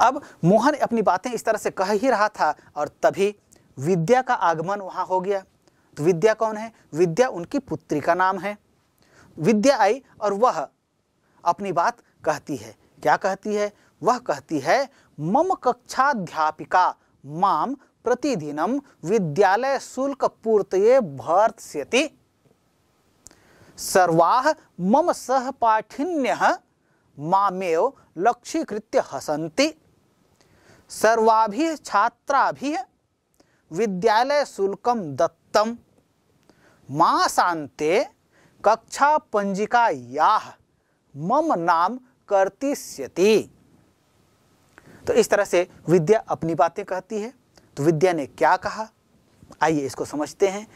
अब मोहन अपनी बातें इस तरह से कह ही रहा था और तभी विद्या का आगमन वहाँ हो गया तो विद्या कौन है विद्या उनकी पुत्री का नाम है विद्या आई और वह अपनी बात कहती है क्या कहती है वह कहती है मम कक्षाध्यापिका माम प्रतिदिनम विद्यालय शुल्क पूर्त भर्त्यति सर्वाह मम सहपाठिन्य मामेव लक्ष्यीकृत्य हसंती सर्वाभि छात्राभि विद्यालय शुल्क दत्तम मासांते कक्षा पंजिका या मम नाम कर्तिष्यति तो इस तरह से विद्या अपनी बातें कहती है तो विद्या ने क्या कहा आइए इसको समझते हैं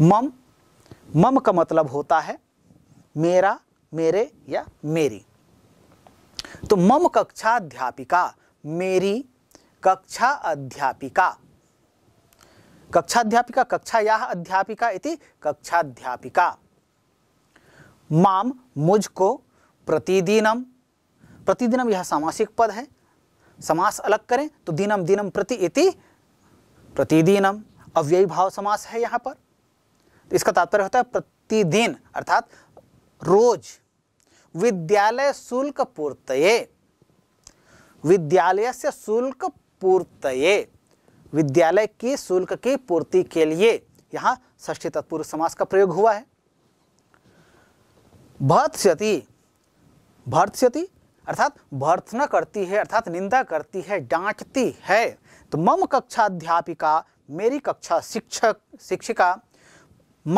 मम मम का मतलब होता है मेरा मेरे या मेरी तो मम कक्षाध्यापिका मेरी कक्षा अध्यापिका कक्षा अध्यापिका कक्षा या अध्यापिका इति कक्षाध्यापिका माम मुझको प्रतिदिनम प्रतिदिनम यह सामासिक पद है समास अलग करें तो दिनम दिनम प्रति इति प्रतिदिनम अव्ययी भाव समास है यहाँ पर तो इसका तात्पर्य होता है प्रतिदिन अर्थात रोज विद्यालय शुल्क पूर्त विद्यालय से शुल्क पूर्त विद्यालय की शुल्क की पूर्ति के लिए यहाँ ष्ठी तत्पुरुष समास का प्रयोग हुआ है भर्त्यति भर्त्यति अर्थात भर्थना करती है अर्थात निंदा करती है डांटती है तो मम कक्षा अध्यापिका मेरी कक्षा शिक्षक शिक्षिका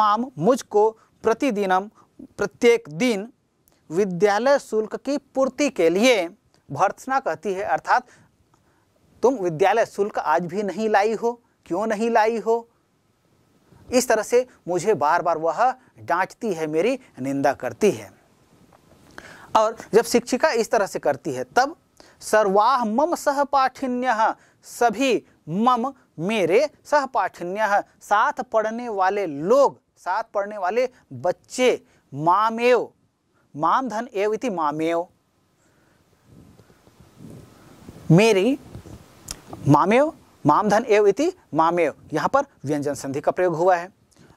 माम मुझको प्रतिदिनम प्रत्येक दिन विद्यालय शुल्क की पूर्ति के लिए भर्त्सना कहती है अर्थात तुम विद्यालय शुल्क आज भी नहीं लाई हो क्यों नहीं लाई हो इस तरह से मुझे बार बार वह डांटती है मेरी निंदा करती है और जब शिक्षिका इस तरह से करती है तब सर्वाह मम सहपाठिन्य सभी मम मेरे सहपाठिन्य साथ पढ़ने वाले लोग साथ पढ़ने वाले बच्चे मामेव मामधन एव इति मामेव मेरी मामेव मामधन एव इति मामेव यहाँ पर व्यंजन संधि का प्रयोग हुआ है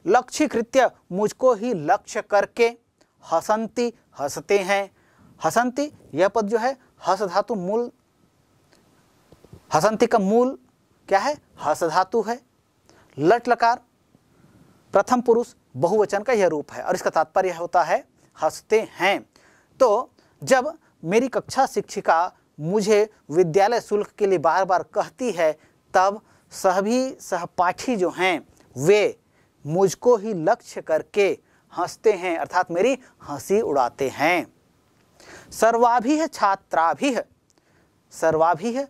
लक्ष्य कृत्य मुझको ही लक्ष्य करके हसंती हंसते हैं हसंती यह पद जो है हस धातु मूल हसंती का मूल क्या है हस धातु है लट लकार प्रथम पुरुष बहुवचन का यह रूप है और इसका तात्पर्य होता है हंसते हैं तो जब मेरी कक्षा शिक्षिका मुझे विद्यालय शुल्क के लिए बार बार कहती है तब सभी सहपाठी जो हैं वे मुझको ही लक्ष्य करके हंसते हैं अर्थात मेरी हंसी उड़ाते हैं सर्वाभि है छात्राभि है सर्वाभि है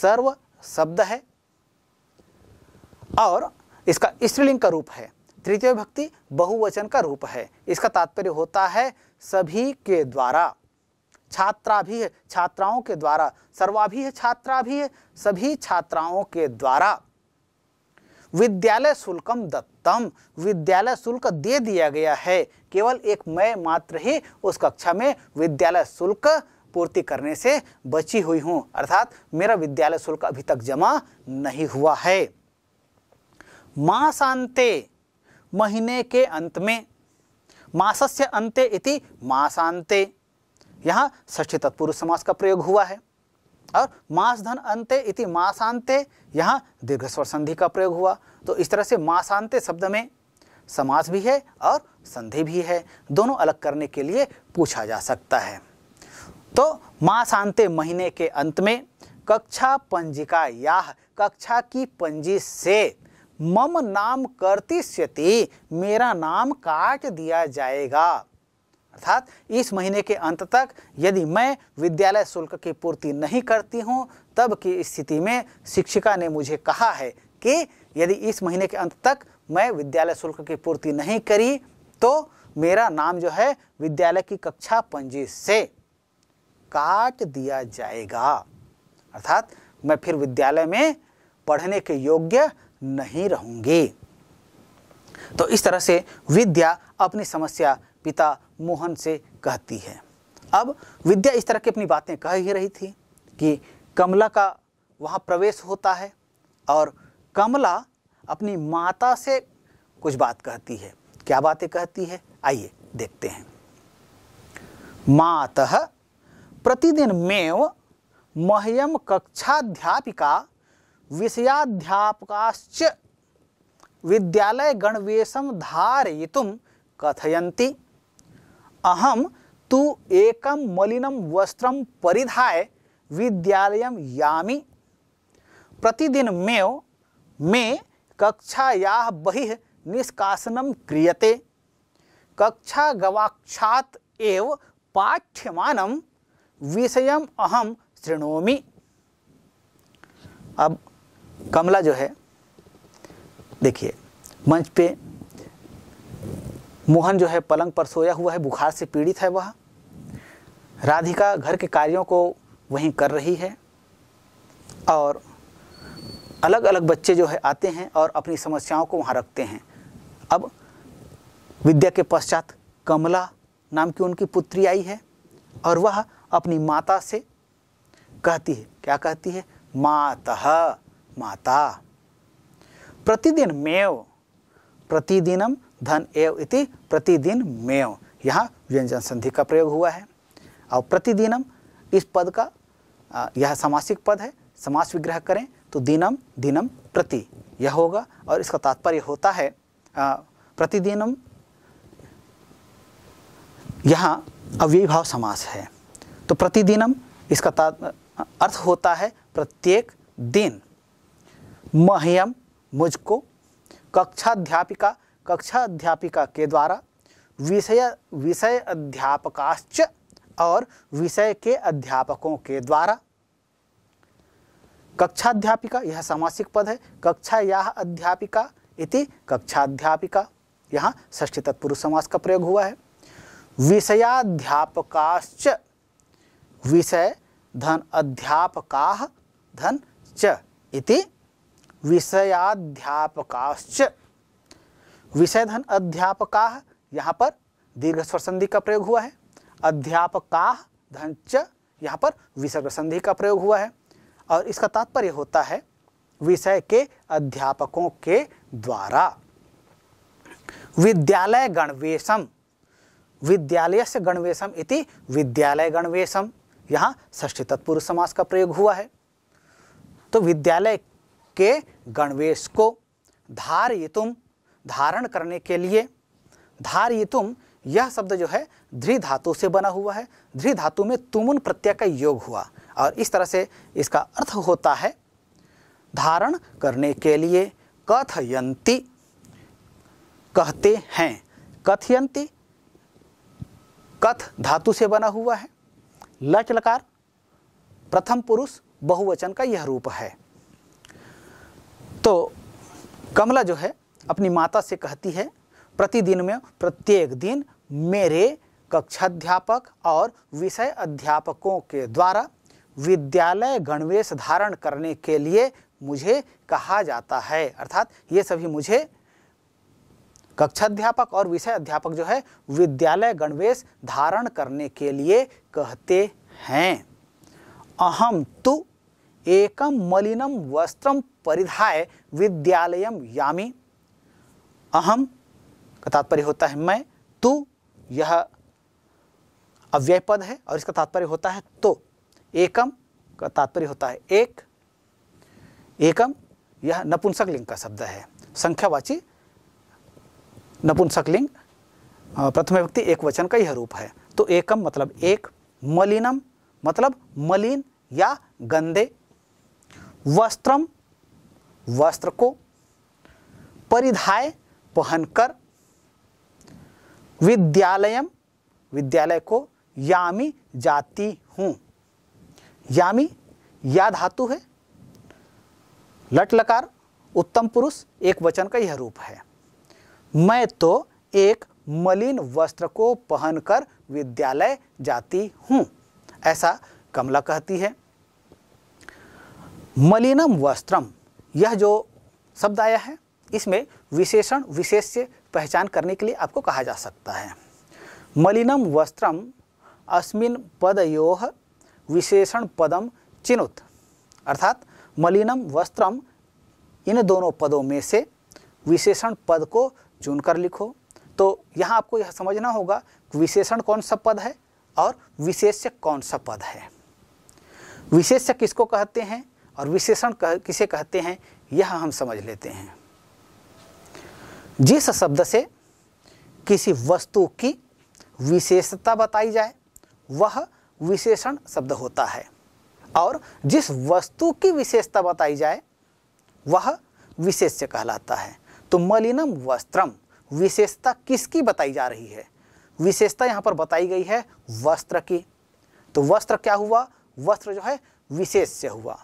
सर्व शब्द है और इसका स्त्रीलिंग का रूप है तृतीय भक्ति बहुवचन का रूप है इसका तात्पर्य होता है सभी के द्वारा छात्रा भी है छात्राओं के द्वारा सर्वा भी है छात्रा भी है सभी छात्राओं के द्वारा विद्यालय शुल्कम दत्तम विद्यालय शुल्क दे दिया गया है केवल एक मैं मात्र ही उस कक्षा में विद्यालय शुल्क पूर्ति करने से बची हुई हूं अर्थात मेरा विद्यालय शुल्क अभी तक जमा नहीं हुआ है मासांते महीने के अंत में मासस्य अंते इति मासांते यहाँ ष्ठी तत्पुरुष समास का प्रयोग हुआ है और मास धन अंत्य इति मासांत्य यहाँ दीर्घ स्वर संधि का प्रयोग हुआ तो इस तरह से मासांत्य शब्द में समास भी है और संधि भी है दोनों अलग करने के लिए पूछा जा सकता है तो मासांत्य महीने के अंत में कक्षा पंजिका या कक्षा की पंजी से मम नाम करती मेरा नाम काट दिया जाएगा अर्थात इस महीने के अंत तक यदि मैं विद्यालय शुल्क की पूर्ति नहीं करती हूँ तब की स्थिति में शिक्षिका ने मुझे कहा है कि यदि इस महीने के अंत तक मैं विद्यालय शुल्क की पूर्ति नहीं करी तो मेरा नाम जो है विद्यालय की कक्षा पंजी से काट दिया जाएगा अर्थात मैं फिर विद्यालय में पढ़ने के योग्य नहीं रहूंगी तो इस तरह से विद्या अपनी समस्या पिता मोहन से कहती है अब विद्या इस तरह की अपनी बातें कह ही रही थी कि कमला का वहाँ प्रवेश होता है और कमला अपनी माता से कुछ बात कहती है क्या बातें कहती है आइए देखते हैं मातः प्रतिदिन मेव मह्यम कक्षाध्यापिका विषयाध्यापकाश्च विद्यालय गणवेशम धारयितुम कथयंती अहम तु एक मलिनम वस्त्र परिधाय विद्यालय यामी प्रतिदिन मेव मे कक्षाया बहिः निष्कासन क्रियते कक्षा गवाक्षात एव विषय अहम श्रृणोमी अब कमला जो है देखिए मंच पे मोहन जो है पलंग पर सोया हुआ है बुखार से पीड़ित है वह राधिका घर के कार्यों को वहीं कर रही है और अलग अलग बच्चे जो है आते हैं और अपनी समस्याओं को वहाँ रखते हैं अब विद्या के पश्चात कमला नाम की उनकी पुत्री आई है और वह अपनी माता से कहती है क्या कहती है माता माता प्रतिदिन मेव प्रतिदिनम धन एव इति प्रतिदिन मेव यहाँ व्यंजन संधि का प्रयोग हुआ है और प्रतिदिनम इस पद का यह समासिक पद है समास विग्रह करें तो दिनम दिनम प्रति यह होगा और इसका तात्पर्य होता है प्रतिदिनम यहाँ अव्ययी भाव समास है तो प्रतिदिनम इसका अर्थ होता है प्रत्येक दिन मह्यम मुझको कक्षाध्यापिका कक्षा अध्यापिका के द्वारा विषय विषय अध्यापकाश्च और विषय के अध्यापकों के द्वारा कक्षा अध्यापिका यह सामासिक पद है कक्षा या अध्यापिका इति कक्षा अध्यापिका यहाँ ष्ठी तत्पुरुष समास का प्रयोग हुआ है विषयाध्यापकाश्च विषय धन अध्यापका धन च इति विषयाध्यापकाश्च विषयधन अध्यापका यहाँ पर दीर्घ स्वर संधि का प्रयोग हुआ है अध्यापका धन च यहाँ पर विसर्ग संधि का प्रयोग हुआ है और इसका तात्पर्य होता है विषय के अध्यापकों के द्वारा विद्यालय गणवेशम विद्यालय से गणवेशम इति विद्यालय गणवेशम यहाँ ष्ठी तत्पुरुष समास का प्रयोग हुआ है तो विद्यालय के गणवेश को धारयितुम धारण करने के लिए धारितुम यह शब्द जो है ध्री धातु से बना हुआ है ध्री धातु में तुमुन प्रत्यय का योग हुआ और इस तरह से इसका अर्थ होता है धारण करने के लिए कथयंती कहते हैं कथयंती कथ धातु से बना हुआ है लच लकार प्रथम पुरुष बहुवचन का यह रूप है तो कमला जो है अपनी माता से कहती है प्रतिदिन में प्रत्येक दिन मेरे कक्षाध्यापक और विषय अध्यापकों के द्वारा विद्यालय गणवेश धारण करने के लिए मुझे कहा जाता है अर्थात ये सभी मुझे कक्षाध्यापक और विषय अध्यापक जो है विद्यालय गणवेश धारण करने के लिए कहते हैं अहम तु एकम मलिनम वस्त्रम परिधाय विद्यालयम यामी अहम का तात्पर्य होता है मैं तू यह अव्यय पद है और इसका तात्पर्य होता है तो एकम का तात्पर्य होता है एक एकम यह नपुंसक लिंग का शब्द है संख्यावाची नपुंसक लिंग प्रथम व्यक्ति एक वचन का यह रूप है तो एकम मतलब एक मलिनम मतलब मलिन या गंदे वस्त्रम वस्त्र को परिधाय पहनकर विद्यालयम विद्यालय को यामी जाती हूँ यामी या धातु है लट लकार उत्तम पुरुष एक वचन का यह रूप है मैं तो एक मलिन वस्त्र को पहनकर विद्यालय जाती हूँ ऐसा कमला कहती है मलिनम वस्त्रम यह जो शब्द आया है इसमें विशेषण विशेष से पहचान करने के लिए आपको कहा जा सकता है मलिनम वस्त्रम अस्मिन योह विशेषण पदम चिनुत अर्थात मलिनम वस्त्रम इन दोनों पदों में से विशेषण पद को चुनकर लिखो तो यहाँ आपको यह समझना होगा कि विशेषण कौन सा पद है और विशेष्य कौन सा पद है विशेष्य किसको कहते हैं और विशेषण कह, किसे कहते हैं यह हम समझ लेते हैं जिस शब्द से किसी वस्तु की विशेषता बताई जाए वह विशेषण शब्द होता है और जिस वस्तु की विशेषता बताई जाए वह विशेष्य कहलाता है तो मलिनम वस्त्रम विशेषता किसकी बताई जा रही है विशेषता यहाँ पर बताई गई है वस्त्र की तो वस्त्र क्या हुआ वस्त्र जो है विशेष्य हुआ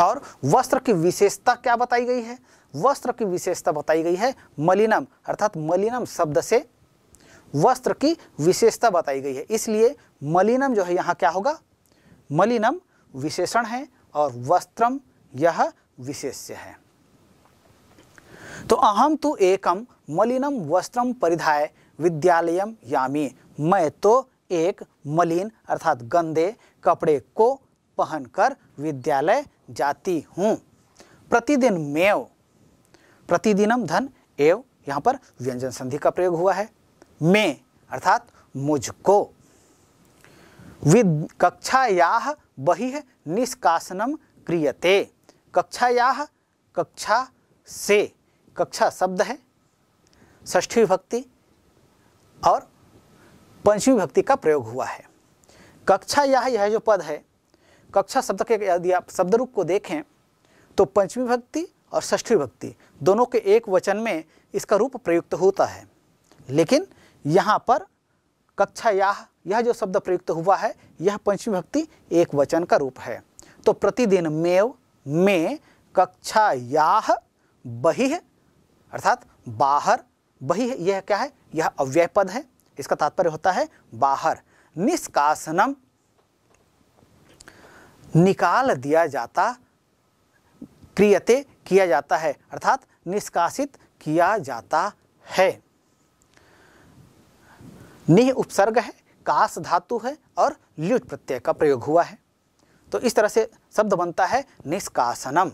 और वस्त्र की विशेषता क्या बताई गई है वस्त्र की विशेषता बताई गई है मलिनम अर्थात मलिनम शब्द से वस्त्र की विशेषता बताई गई है इसलिए मलिनम जो है यहाँ क्या होगा मलिनम विशेषण है और वस्त्रम यह विशेष्य है तो अहम तो एकम मलिनम वस्त्रम परिधाय विद्यालयम यामी मैं तो एक मलिन अर्थात गंदे कपड़े को पहनकर विद्यालय जाती हूँ प्रतिदिन मेव प्रतिदिनम धन एव यहाँ पर व्यंजन संधि का प्रयोग हुआ है मैं अर्थात मुझको विद कक्षाया बहि निष्कासनम क्रियते कक्षाया कक्षा से कक्षा शब्द है ष्ठी भक्ति और पंचमी भक्ति का प्रयोग हुआ है कक्षा यह यह जो पद है कक्षा शब्द के यदि आप शब्द रूप को देखें तो पंचमी भक्ति और षष्ठी भक्ति दोनों के एक वचन में इसका रूप प्रयुक्त होता है लेकिन यहाँ पर कक्षा याह यह जो शब्द प्रयुक्त हुआ है यह पंचमी भक्ति एक वचन का रूप है तो प्रतिदिन मेव में कक्षा याह बहिः अर्थात बाहर बहि यह क्या है यह अव्यय पद है इसका तात्पर्य होता है बाहर निष्कासनम निकाल दिया जाता क्रियते किया जाता है अर्थात निष्कासित किया जाता है निह उपसर्ग है कास धातु है और ल्युट प्रत्यय का प्रयोग हुआ है तो इस तरह से शब्द बनता है निष्कासनम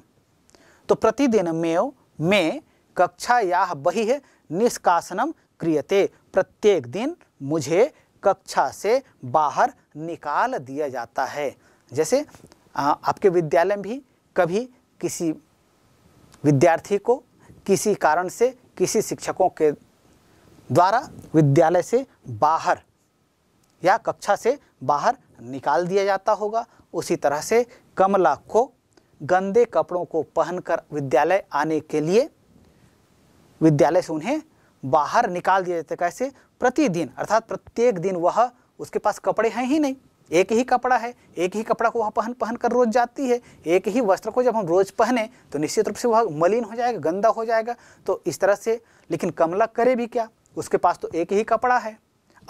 तो प्रतिदिन में में कक्षा या बही है निष्कासनम क्रियते प्रत्येक दिन मुझे कक्षा से बाहर निकाल दिया जाता है जैसे आ, आपके विद्यालय में भी कभी किसी विद्यार्थी को किसी कारण से किसी शिक्षकों के द्वारा विद्यालय से बाहर या कक्षा से बाहर निकाल दिया जाता होगा उसी तरह से कमला को गंदे कपड़ों को पहनकर विद्यालय आने के लिए विद्यालय से उन्हें बाहर निकाल दिया जाता है कैसे प्रतिदिन अर्थात प्रत्येक दिन वह उसके पास कपड़े हैं ही नहीं एक ही कपड़ा है एक ही कपड़ा को वह पहन पहन कर रोज जाती है एक ही वस्त्र को जब हम रोज पहने तो निश्चित रूप से वह मलिन हो जाएगा गंदा हो जाएगा तो इस तरह से लेकिन कमला करे भी क्या उसके पास तो एक ही कपड़ा है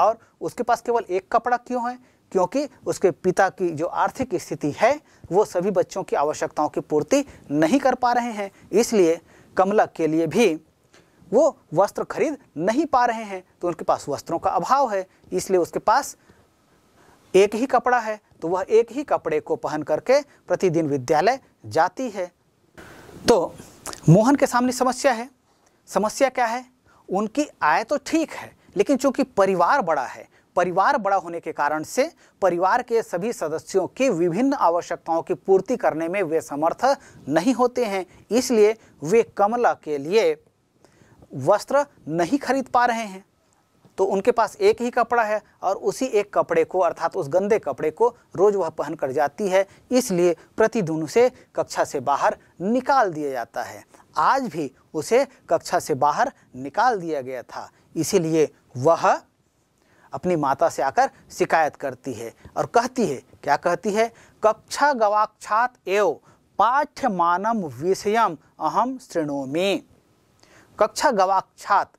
और उसके पास केवल एक कपड़ा क्यों है क्योंकि उसके पिता की जो आर्थिक स्थिति है वो सभी बच्चों की आवश्यकताओं की पूर्ति नहीं कर पा रहे हैं इसलिए कमला के लिए भी वो वस्त्र खरीद नहीं पा रहे हैं तो उनके पास वस्त्रों का अभाव है इसलिए उसके पास एक ही कपड़ा है तो वह एक ही कपड़े को पहन करके प्रतिदिन विद्यालय जाती है तो मोहन के सामने समस्या है समस्या क्या है उनकी आय तो ठीक है लेकिन चूंकि परिवार बड़ा है परिवार बड़ा होने के कारण से परिवार के सभी सदस्यों की विभिन्न आवश्यकताओं की पूर्ति करने में वे समर्थ नहीं होते हैं इसलिए वे कमला के लिए वस्त्र नहीं खरीद पा रहे हैं तो उनके पास एक ही कपड़ा है और उसी एक कपड़े को अर्थात उस गंदे कपड़े को रोज़ वह पहन कर जाती है इसलिए प्रतिदिन उसे कक्षा से बाहर निकाल दिया जाता है आज भी उसे कक्षा से बाहर निकाल दिया गया था इसीलिए वह अपनी माता से आकर शिकायत करती है और कहती है क्या कहती है कक्षा गवाक्षात एव पाठ्यमानम विषयम अहम श्रेणों में कक्षा गवाक्षात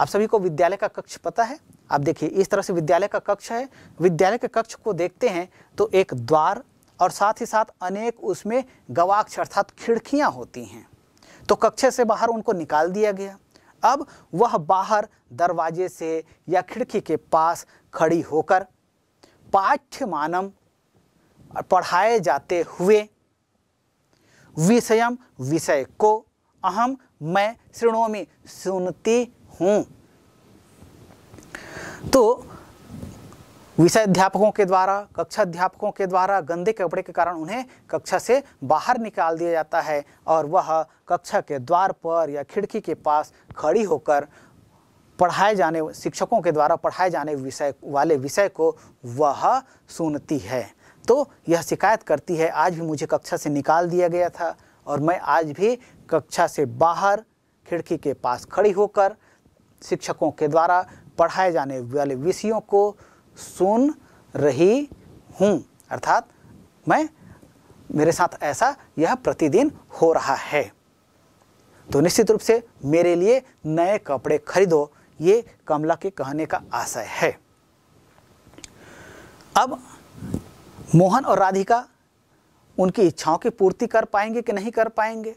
आप सभी को विद्यालय का कक्ष पता है आप देखिए इस तरह से विद्यालय का कक्ष है विद्यालय के कक्ष को देखते हैं तो एक द्वार और साथ ही साथ अनेक उसमें गवाक्ष अर्थात खिड़कियाँ होती हैं तो कक्षे से बाहर उनको निकाल दिया गया अब वह बाहर दरवाजे से या खिड़की के पास खड़ी होकर पाठ्यमानम पढ़ाए जाते हुए विषयम विषय को अहम मैं श्रृणोमी सुनती हूँ तो विषय अध्यापकों के द्वारा कक्षा अध्यापकों के द्वारा गंदे कपड़े के कारण उन्हें कक्षा से बाहर निकाल दिया जाता है और वह कक्षा के द्वार पर या खिड़की के पास खड़ी होकर पढ़ाए जाने शिक्षकों के द्वारा पढ़ाए जाने विषय वाले विषय को वह सुनती है तो यह शिकायत करती है आज भी मुझे कक्षा से निकाल दिया गया था और मैं आज भी कक्षा से बाहर खिड़की के पास खड़ी होकर शिक्षकों के द्वारा पढ़ाए जाने वाले विषयों को सुन रही हूँ अर्थात मैं मेरे साथ ऐसा यह प्रतिदिन हो रहा है तो निश्चित रूप से मेरे लिए नए कपड़े खरीदो ये कमला के कहने का आशय है अब मोहन और राधिका उनकी इच्छाओं की पूर्ति कर पाएंगे कि नहीं कर पाएंगे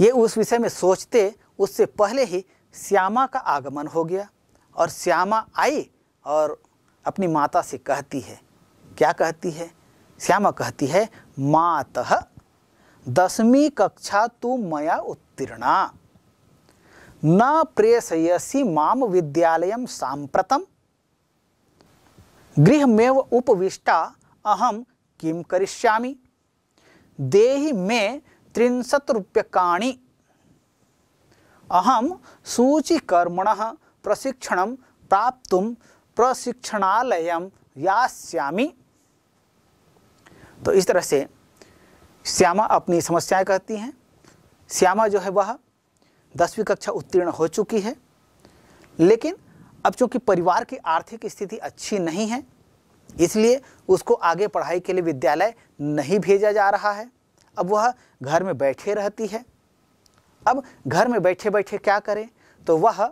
ये उस विषय में सोचते उससे पहले ही श्यामा का आगमन हो गया और श्यामा आई और अपनी माता से कहती है क्या कहती है श्यामा कहती है मात दसवीं कक्षा तू मया उत्तीर्णा न प्रेषयसी माम विद्यालय सांप्रतम गृहमेव उपविष्टा अहम किम करिष्यामि देहि में त्रिंशत रूप्यकाणी अहम सूचीकर्मण प्रशिक्षण प्राप्त प्रशिक्षणालय यास्यामी तो इस तरह से श्यामा अपनी समस्याएं कहती हैं श्यामा जो है वह दसवीं कक्षा उत्तीर्ण हो चुकी है लेकिन अब चूंकि परिवार की आर्थिक स्थिति अच्छी नहीं है इसलिए उसको आगे पढ़ाई के लिए विद्यालय नहीं भेजा जा रहा है अब वह घर में बैठे रहती है अब घर में बैठे बैठे क्या करें तो वह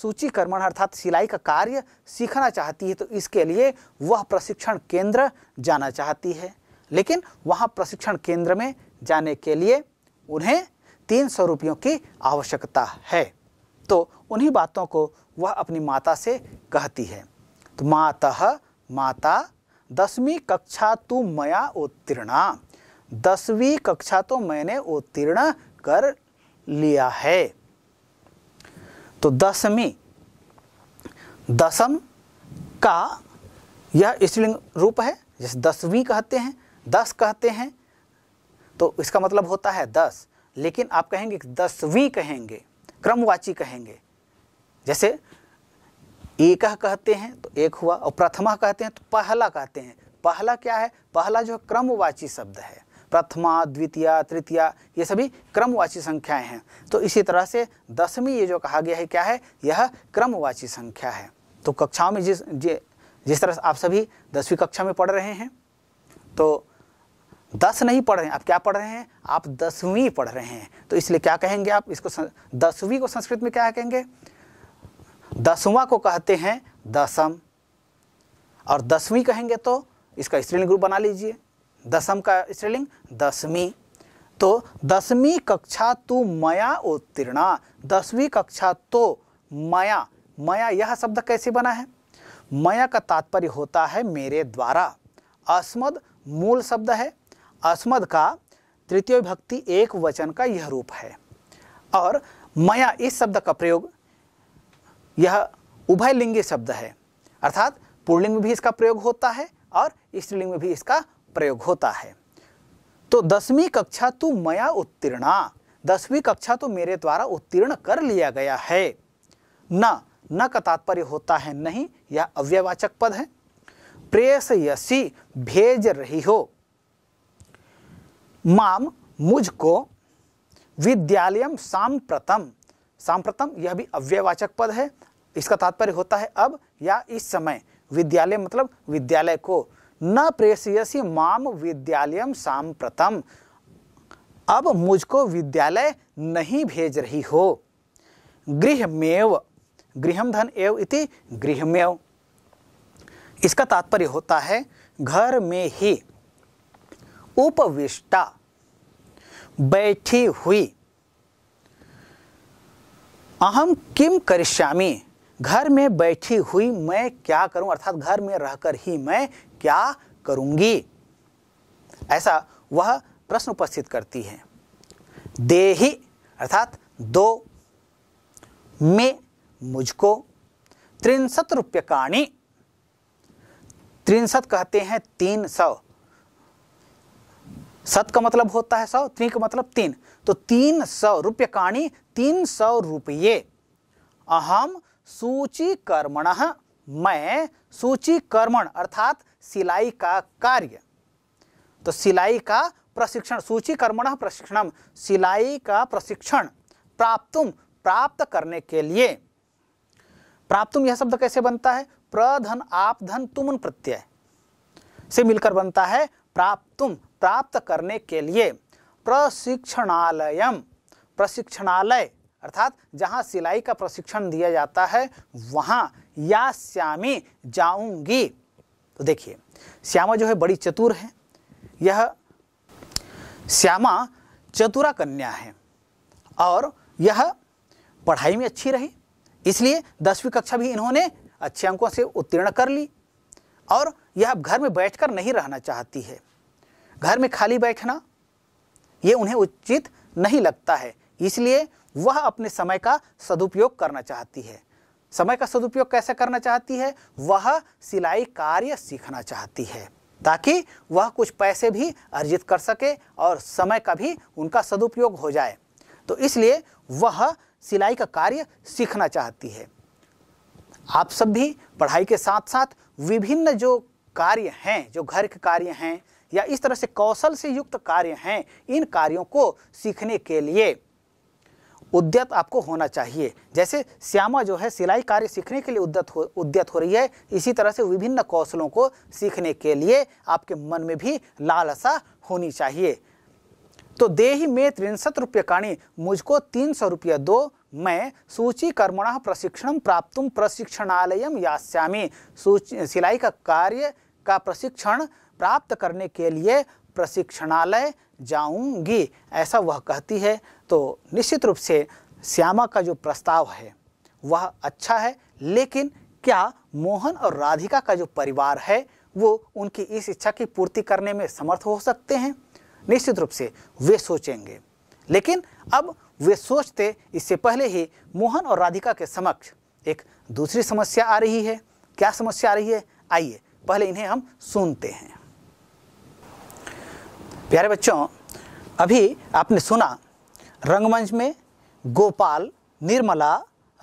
सूचीकर्मण अर्थात सिलाई का कार्य सीखना चाहती है तो इसके लिए वह प्रशिक्षण केंद्र जाना चाहती है लेकिन वहाँ प्रशिक्षण केंद्र में जाने के लिए उन्हें तीन सौ रुपयों की आवश्यकता है तो उन्हीं बातों को वह अपनी माता से कहती है तो मातः माता दसवीं कक्षा तू मया उत्तीर्णा दसवीं कक्षा तो मैंने उत्तीर्ण कर लिया है तो दसमी दसम का यह स्त्रीलिंग रूप है जैसे दसवीं कहते हैं दस कहते हैं तो इसका मतलब होता है दस लेकिन आप कहेंगे दसवीं कहेंगे क्रमवाची कहेंगे जैसे एक कहते हैं तो एक हुआ और प्रथमा कहते हैं तो पहला कहते हैं पहला क्या है पहला जो क्रमवाची शब्द है प्रथमा द्वितीय तृतीया ये सभी क्रमवाची संख्याएं हैं तो इसी तरह से दसवीं ये जो कहा गया है क्या है यह क्रमवाची संख्या है तो कक्षाओं में जिस जिस तरह से आप सभी दसवीं कक्षा में पढ़ रहे हैं तो दस नहीं पढ़ रहे हैं आप क्या पढ़ रहे हैं आप दसवीं पढ़ रहे हैं तो इसलिए क्या कहेंगे आप इसको दसवीं को संस्कृत में क्या कहेंगे दसवां को कहते हैं दसम और दसवीं कहेंगे तो इसका स्त्रीलिंग ग्रुप बना लीजिए दशम का स्त्रीलिंग दसवीं तो दसवीं कक्षा तू मया उत्तीर्णा दसवीं कक्षा तो मया मया यह शब्द कैसे बना है मया का तात्पर्य होता है मेरे द्वारा अस्मद मूल शब्द है अस्मद का तृतीय भक्ति एक वचन का यह रूप है और मया इस शब्द का प्रयोग यह उभय लिंगी शब्द है अर्थात पूर्णिंग में भी इसका प्रयोग होता है और स्त्रीलिंग में भी इसका प्रयोग होता है तो दसवीं कक्षा तू मया उत्तीर्णा दसवीं कक्षा तो मेरे द्वारा उत्तीर्ण कर लिया गया है न न का तात्पर्य होता है नहीं यह अव्यवाचक पद है प्रेस यसी भेज रही हो माम मुझको विद्यालय सांप्रतम सांप्रतम यह भी अव्यवाचक पद है इसका तात्पर्य होता है अब या इस समय विद्यालय मतलब विद्यालय को न प्रेषयसी माम विद्यालय साम्प्रतम अब मुझको विद्यालय नहीं भेज रही हो गृहमेव गृहम धन एव इति गृहमेव इसका तात्पर्य होता है घर में ही उपविष्टा बैठी हुई अहम किम करिष्यामि घर में बैठी हुई मैं क्या करूं अर्थात घर में रहकर ही मैं क्या करूंगी ऐसा वह प्रश्न उपस्थित करती है देही अर्थात दो में मुझको त्रिंसत रुपयकाणी त्रिंसत कहते हैं तीन सौ सत का मतलब होता है सौ त्री का मतलब तीन तो तीन सौ रुपयकाणी तीन सौ रुपये अहम सूची कर्मण मैं सूची कर्मण अर्थात सिलाई का कार्य तो सिलाई का प्रशिक्षण सूची कर्मण प्रशिक्षण सिलाई का प्रशिक्षण प्राप्तुम प्राप्त करने के लिए प्राप्तुम यह शब्द कैसे बनता है प्रधन आपधन तुम प्रत्यय से मिलकर बनता है प्राप्तुम प्राप्त करने के लिए प्रशिक्षणालयम प्रशिक्षणालय अर्थात जहां सिलाई का प्रशिक्षण दिया जाता है वहां या श्यामी जाऊंगी तो देखिए श्यामा जो है बड़ी चतुर है यह श्यामा चतुरा कन्या है और यह पढ़ाई में अच्छी रही इसलिए दसवीं कक्षा भी इन्होंने अच्छे अंकों से उत्तीर्ण कर ली और यह घर में बैठकर नहीं रहना चाहती है घर में खाली बैठना ये उन्हें उचित नहीं लगता है इसलिए वह अपने समय का सदुपयोग करना चाहती है समय का सदुपयोग कैसे करना चाहती है वह सिलाई कार्य सीखना चाहती है ताकि वह कुछ पैसे भी अर्जित कर सके और समय का भी उनका सदुपयोग हो जाए तो इसलिए वह सिलाई का कार्य सीखना चाहती है आप सब भी पढ़ाई के साथ साथ विभिन्न जो कार्य हैं जो घर के कार्य हैं या इस तरह से कौशल से युक्त कार्य हैं इन कार्यों को सीखने के लिए उद्यत आपको होना चाहिए जैसे श्यामा जो है सिलाई कार्य सीखने के लिए उद्यत हो उद्यत हो रही है इसी तरह से विभिन्न कौशलों को सीखने के लिए आपके मन में भी लालसा होनी चाहिए तो देही में रुपये रूप्यकाणी मुझको तीन सौ रुपया दो मैं सूची कर्मण प्रशिक्षण प्राप्त प्रशिक्षणालय यास्यामी सिलाई का कार्य का प्रशिक्षण प्राप्त करने के लिए प्रशिक्षणालय जाऊंगी ऐसा वह कहती है तो निश्चित रूप से श्यामा का जो प्रस्ताव है वह अच्छा है लेकिन क्या मोहन और राधिका का जो परिवार है वो उनकी इस इच्छा की पूर्ति करने में समर्थ हो सकते हैं निश्चित रूप से वे सोचेंगे लेकिन अब वे सोचते इससे पहले ही मोहन और राधिका के समक्ष एक दूसरी समस्या आ रही है क्या समस्या आ रही है आइए पहले इन्हें हम सुनते हैं प्यारे बच्चों अभी आपने सुना रंगमंच में गोपाल निर्मला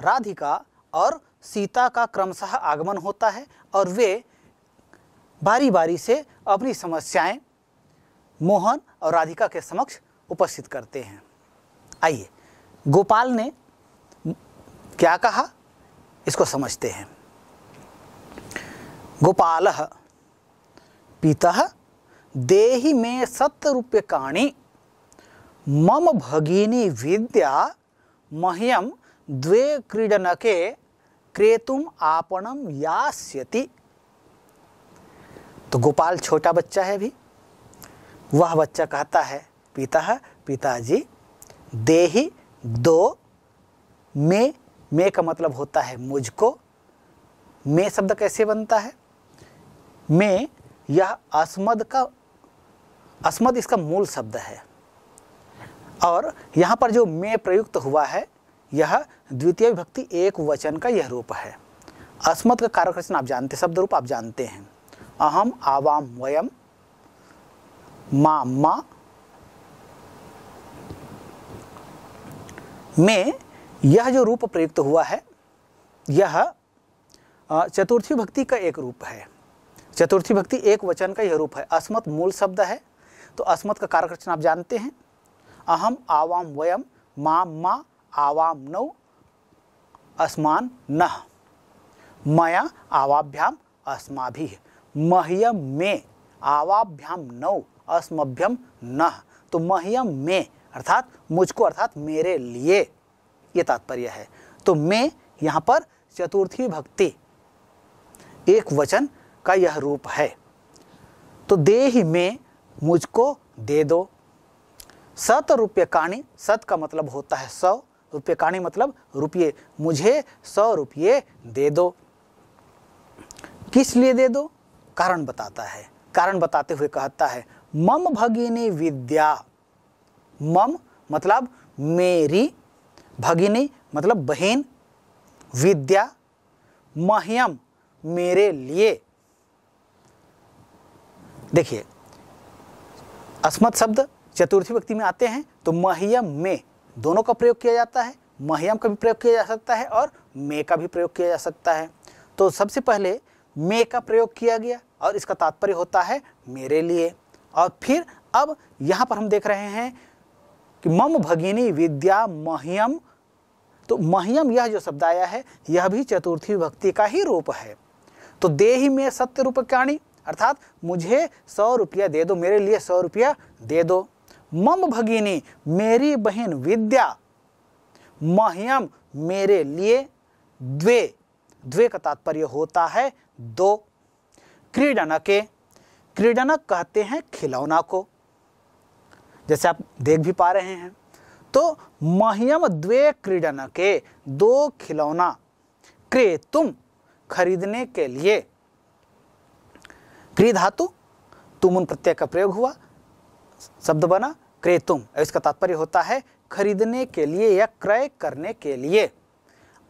राधिका और सीता का क्रमशः आगमन होता है और वे बारी बारी से अपनी समस्याएं मोहन और राधिका के समक्ष उपस्थित करते हैं आइए गोपाल ने क्या कहा इसको समझते हैं गोपाल पिता देहि में सत्रूप्यकाणि मम भगिनी विद्या मह्यम द्वे क्रीडनके क्रेतुम आपणम यास्यति तो गोपाल छोटा बच्चा है भी वह बच्चा कहता है पिता पिताजी दे दो मे मे का मतलब होता है मुझको मे शब्द कैसे बनता है मे यह अस्मद का अस्मद इसका मूल शब्द है और यहाँ पर जो मे प्रयुक्त हुआ है यह द्वितीय विभक्ति एक वचन का यह रूप है अस्मत का कारक रचना आप जानते शब्द रूप आप जानते हैं अहम आवाम वयम मा मा में यह जो रूप प्रयुक्त हुआ है यह चतुर्थी भक्ति का एक रूप है चतुर्थी भक्ति एक वचन का यह रूप है अस्मत मूल शब्द है तो अस्मत का कारक रचना आप जानते हैं अहम आवाम वयम माम मा आवाम नौ अस्मान न मया आवाभ्याम अस्माभि मह्यम में आवाभ्याम नौ अस्मभ्यम न तो मह्यम में अर्थात मुझको अर्थात मेरे लिए ये तात्पर्य है तो मैं यहाँ पर चतुर्थी भक्ति एक वचन का यह रूप है तो देह में मुझको दे दो सत रुपये कानी सत का मतलब होता है सौ रुपये कानी मतलब रुपये मुझे सौ रुपये दे दो किस लिए दे दो कारण बताता है कारण बताते हुए कहता है मम भगिनी विद्या मम मतलब मेरी भगिनी मतलब बहन विद्या मह्यम मेरे लिए देखिए अस्मत शब्द चतुर्थी व्यक्ति में आते हैं तो महियम में दोनों का प्रयोग किया जाता है महियम का भी प्रयोग किया जा सकता है और मे का भी प्रयोग किया जा सकता है तो सबसे पहले मे का प्रयोग किया गया और इसका तात्पर्य होता है मेरे लिए और फिर अब यहाँ पर हम देख रहे हैं कि मम भगिनी विद्या महियम तो महियम यह जो शब्द आया है यह भी चतुर्थी भक्ति का ही रूप है तो देही में सत्य रूप रूपकाणी अर्थात मुझे सौ रुपया दे दो मेरे लिए सौ रुपया दे दो मम भगिनी मेरी बहन विद्या मह्यम मेरे लिए द्वे द्वे का तात्पर्य होता है दो क्रीडनके क्रीडनक कहते हैं खिलौना को जैसे आप देख भी पा रहे हैं तो मह्यम द्वे क्रीडनके दो खिलौना क्रे तुम खरीदने के लिए क्री धातु तुमुन प्रत्यय का प्रयोग हुआ शब्द बना क्रेतुम इसका तात्पर्य होता है खरीदने के लिए या क्रय करने के लिए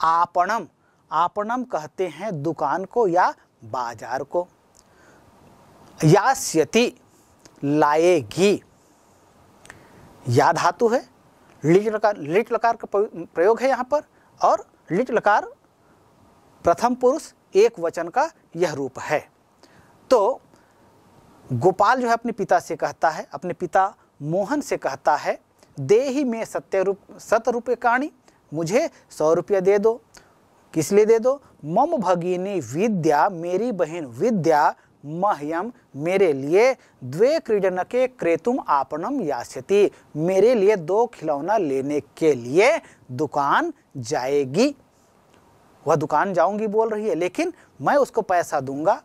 आपणम आपणम कहते हैं दुकान को या बाजार को यास्यति लाएगी या धातु है लिट लकार लिट लकार का प्रयोग है यहाँ पर और लिट लकार प्रथम पुरुष एक वचन का यह रूप है तो गोपाल जो है अपने पिता से कहता है अपने पिता मोहन से कहता है दे ही मैं सत्य रूप सत रुपये काणी मुझे सौ रुपया दे दो किस लिए दे दो मम भगिनी विद्या मेरी बहन विद्या मह्यम मेरे लिए द्वे क्रीडन के क्रेतुम आपनम यास्यति मेरे लिए दो खिलौना लेने के लिए दुकान जाएगी वह दुकान जाऊंगी बोल रही है लेकिन मैं उसको पैसा दूंगा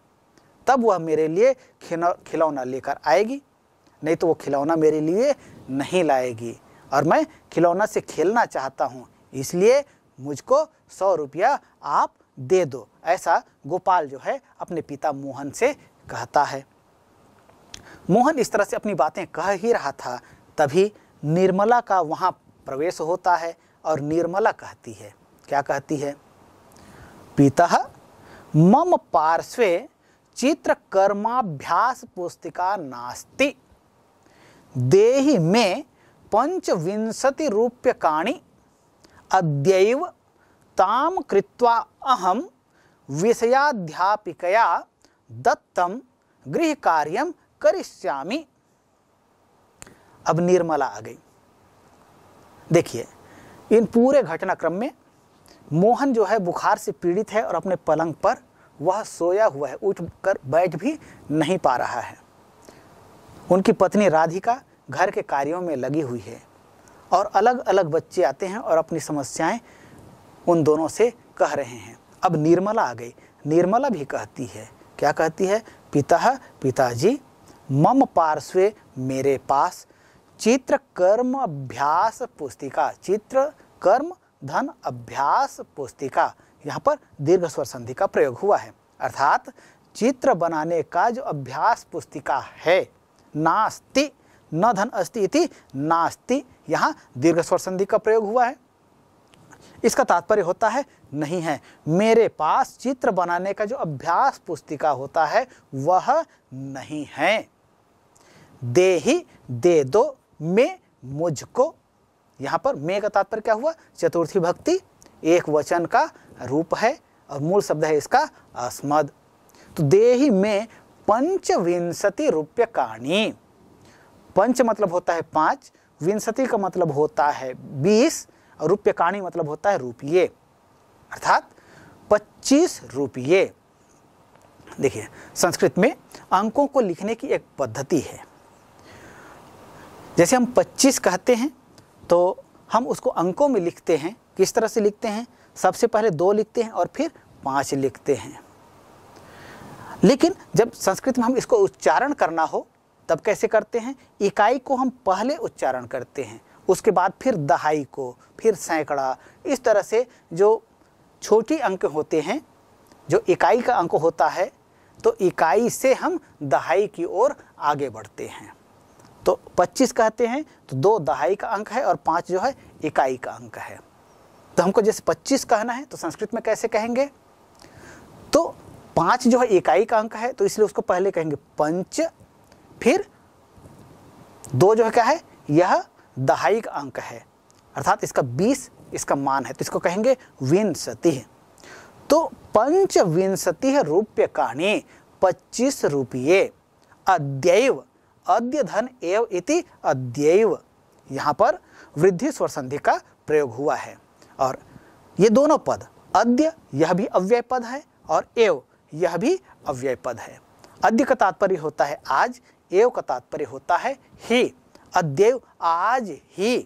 तब वह मेरे लिए खिलौना लेकर आएगी नहीं तो वो खिलौना मेरे लिए नहीं लाएगी और मैं खिलौना से खेलना चाहता हूँ इसलिए मुझको सौ रुपया आप दे दो ऐसा गोपाल जो है अपने पिता मोहन से कहता है मोहन इस तरह से अपनी बातें कह ही रहा था तभी निर्मला का वहाँ प्रवेश होता है और निर्मला कहती है क्या कहती है पिता मम पार्श्वे चित्रकर्माभ्यास पुस्तिका नास्ति देहि में पंचविंशति रूप्यकाणि अद्यैव ताम कृत्वा अहम विषयाध्यापिकया दत्तम गृह कार्यम करिष्यामि अब निर्मला आ गई देखिए इन पूरे घटनाक्रम में मोहन जो है बुखार से पीड़ित है और अपने पलंग पर वह सोया हुआ है उठ कर बैठ भी नहीं पा रहा है उनकी पत्नी राधिका घर के कार्यों में लगी हुई है और अलग अलग बच्चे आते हैं और अपनी समस्याएं उन दोनों से कह रहे हैं अब निर्मला आ गई निर्मला भी कहती है क्या कहती है पिता पिताजी मम पार्श्वे मेरे पास चित्र कर्म अभ्यास पुस्तिका चित्र कर्म धन अभ्यास पुस्तिका यहाँ पर दीर्घ स्वर संधि का प्रयोग हुआ है अर्थात चित्र बनाने का जो अभ्यास पुस्तिका है नास्ति न धन अस्ति इति नास्ति यहाँ दीर्घ स्वर संधि का प्रयोग हुआ है इसका तात्पर्य होता है नहीं है मेरे पास चित्र बनाने का जो अभ्यास पुस्तिका होता है वह नहीं है दे ही दे दो मैं मुझको यहाँ पर मैं का तात्पर्य क्या हुआ चतुर्थी भक्ति एक वचन का रूप है और मूल शब्द है इसका अस्मद तो देही में पंचविंशति रूप्यकाणी पंच मतलब होता है पाँच विंशति का मतलब होता है बीस और रूप्यकाणी मतलब होता है रुपये अर्थात पच्चीस रुपये देखिए संस्कृत में अंकों को लिखने की एक पद्धति है जैसे हम 25 कहते हैं तो हम उसको अंकों में लिखते हैं किस तरह से लिखते हैं सबसे पहले दो लिखते हैं और फिर पाँच लिखते हैं लेकिन जब संस्कृत में हम इसको उच्चारण करना हो तब कैसे करते हैं इकाई को हम पहले उच्चारण करते हैं उसके बाद फिर दहाई को फिर सैकड़ा इस तरह से जो छोटी अंक होते हैं जो इकाई का अंक होता है तो इकाई से हम दहाई की ओर आगे बढ़ते हैं तो 25 कहते हैं तो दो दहाई का अंक है और पाँच जो है इकाई का अंक है तो हमको जैसे 25 कहना है तो संस्कृत में कैसे कहेंगे तो पांच जो है इकाई का अंक है तो इसलिए उसको पहले कहेंगे पंच फिर दो जो है क्या है यह दहाई का अंक है अर्थात इसका बीस इसका मान है तो इसको कहेंगे विंशति तो पंच पंचविंशति रूप्यकाणी पच्चीस रुपये अद्यव अद्य धन एव इति अद्यव यहाँ पर वृद्धि स्वर संधि का प्रयोग हुआ है और ये दोनों पद अद्य यह भी अव्यय पद है और एव यह भी अव्यय पद है अद्य का तात्पर्य होता है आज एव का तात्पर्य होता है ही अद्यव आज ही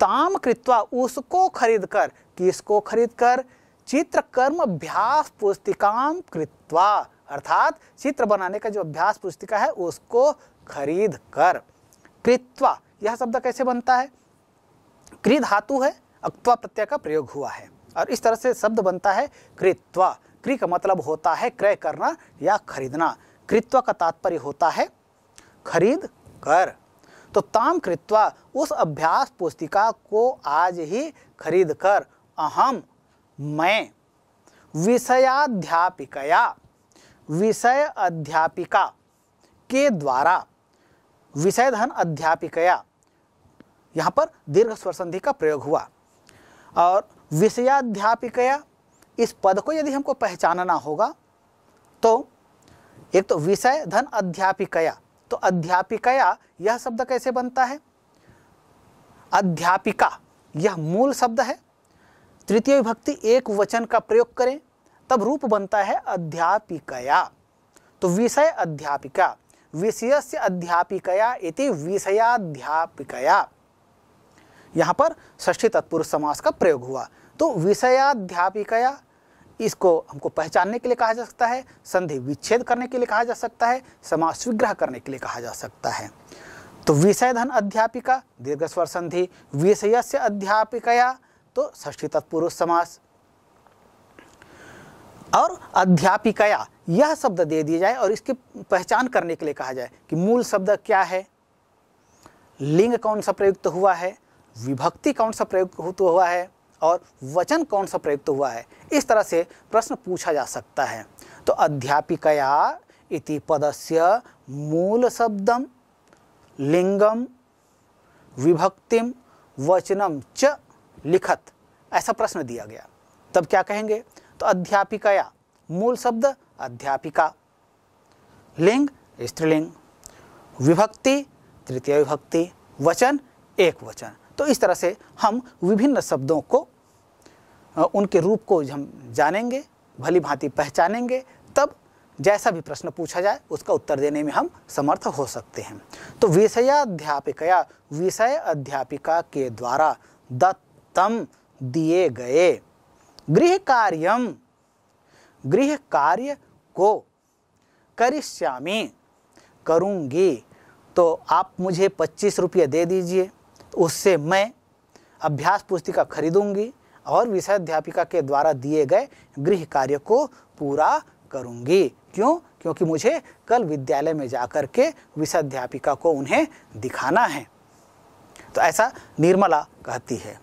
ताम कृत्वा उसको खरीद कर किसको खरीद कर चित्रकर्म अभ्यास पुस्तिकाम कृत्वा अर्थात चित्र बनाने का जो अभ्यास पुस्तिका है उसको खरीद कर कृत्वा यह शब्द कैसे बनता है कृ धातु है अक्वा प्रत्यय का प्रयोग हुआ है और इस तरह से शब्द बनता है कृत्वा क्री का मतलब होता है क्रय करना या खरीदना कृत्वा का तात्पर्य होता है खरीद कर तो ताम कृत्वा उस अभ्यास पुस्तिका को आज ही खरीद कर अहम मैं विषयाध्यापिकया विषय अध्यापिका के द्वारा विषय धन अध्यापिकया यहाँ पर दीर्घ स्वर संधि का प्रयोग हुआ और विषयाध्यापिकया इस पद को यदि हमको पहचानना होगा तो एक तो विषय धन अध्यापिकया तो अध्यापिकया यह शब्द कैसे बनता है अध्यापिका यह मूल शब्द है तृतीय विभक्ति एक वचन का प्रयोग करें तब रूप बनता है अध्यापिकया तो विषय अध्यापिका विषय से अध्यापिकया इति विषयाध्यापिकया यहाँ पर षष्ठी तत्पुरुष समास का प्रयोग हुआ तो विषयाध्यापिकया इसको हमको पहचानने के लिए कहा जा सकता है संधि विच्छेद करने के लिए कहा जा सकता है समास विग्रह करने के लिए कहा जा सकता है तो विषय धन अध्यापिका दीर्घ स्वर संधि विषय से अध्यापिकया तो ष्ठी तत्पुरुष समास और अध्यापिकया यह शब्द दे दिया जाए और इसकी पहचान करने के लिए कहा जाए कि मूल शब्द क्या है लिंग कौन सा प्रयुक्त हुआ है विभक्ति कौन सा प्रयुक्त हुआ है और वचन कौन सा प्रयुक्त हुआ है इस तरह से प्रश्न पूछा जा सकता है तो अध्यापिकया इति पदस्य मूल शब्दम लिंगम विभक्तिम वचनम च लिखत ऐसा प्रश्न दिया गया तब क्या कहेंगे तो अध्यापिकया मूल शब्द अध्यापिका लिंग स्त्रीलिंग विभक्ति तृतीय विभक्ति वचन एक वचन तो इस तरह से हम विभिन्न शब्दों को उनके रूप को हम जानेंगे भली भांति पहचानेंगे तब जैसा भी प्रश्न पूछा जाए उसका उत्तर देने में हम समर्थ हो सकते हैं तो विषयाध्यापिकया विषय अध्यापिका के द्वारा दत्तम दिए गए गृह कार्यम गृह कार्य को करिष्यामी करूँगी तो आप मुझे पच्चीस रुपये दे दीजिए उससे मैं अभ्यास पुस्तिका खरीदूंगी और विषय अध्यापिका के द्वारा दिए गए गृह कार्य को पूरा करूंगी क्यों क्योंकि मुझे कल विद्यालय में जाकर के विषय अध्यापिका को उन्हें दिखाना है तो ऐसा निर्मला कहती है